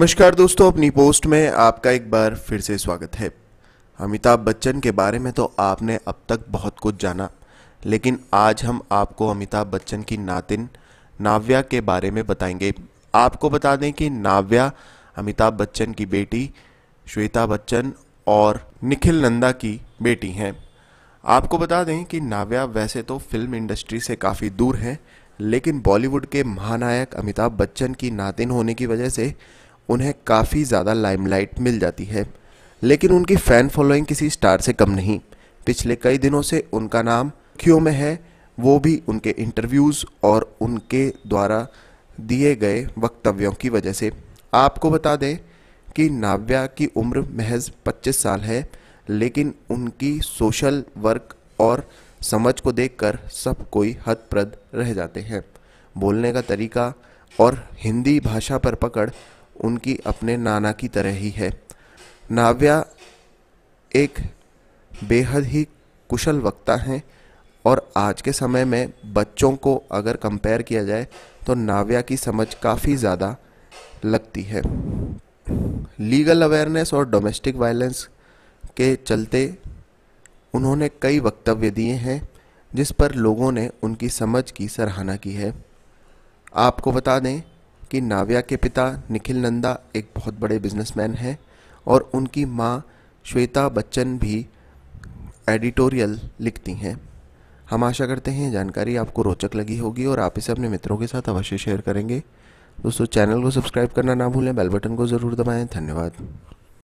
नमस्कार दोस्तों अपनी पोस्ट में आपका एक बार फिर से स्वागत है अमिताभ बच्चन के बारे में तो आपने अब तक बहुत कुछ जाना लेकिन आज हम आपको अमिताभ बच्चन की नातिन नाव्या के बारे में बताएंगे आपको बता दें कि नाव्या अमिताभ बच्चन की बेटी श्वेता बच्चन और निखिल नंदा की बेटी हैं आपको बता दें कि नाव्या वैसे तो फिल्म इंडस्ट्री से काफ़ी दूर हैं लेकिन बॉलीवुड के महानायक अमिताभ बच्चन की नातिन होने की वजह से उन्हें काफ़ी ज़्यादा लाइमलाइट मिल जाती है लेकिन उनकी फ़ैन फॉलोइंग किसी स्टार से कम नहीं पिछले कई दिनों से उनका नाम क्यों में है वो भी उनके इंटरव्यूज़ और उनके द्वारा दिए गए वक्तव्यों की वजह से आपको बता दें कि नाव्या की उम्र महज 25 साल है लेकिन उनकी सोशल वर्क और समझ को देखकर सब कोई हदप्रद रह जाते हैं बोलने का तरीका और हिंदी भाषा पर पकड़ उनकी अपने नाना की तरह ही है नाव्या एक बेहद ही कुशल वक्ता हैं और आज के समय में बच्चों को अगर कंपेयर किया जाए तो नाव्या की समझ काफ़ी ज़्यादा लगती है लीगल अवेयरनेस और डोमेस्टिक वायलेंस के चलते उन्होंने कई वक्तव्य दिए हैं जिस पर लोगों ने उनकी समझ की सराहना की है आपको बता दें कि नाव्या के पिता निखिल नंदा एक बहुत बड़े बिजनेसमैन हैं और उनकी माँ श्वेता बच्चन भी एडिटोरियल लिखती हैं हम आशा करते हैं जानकारी आपको रोचक लगी होगी और आप इसे अपने मित्रों के साथ अवश्य शेयर करेंगे दोस्तों चैनल को सब्सक्राइब करना ना भूलें बेल बटन को ज़रूर दबाएं धन्यवाद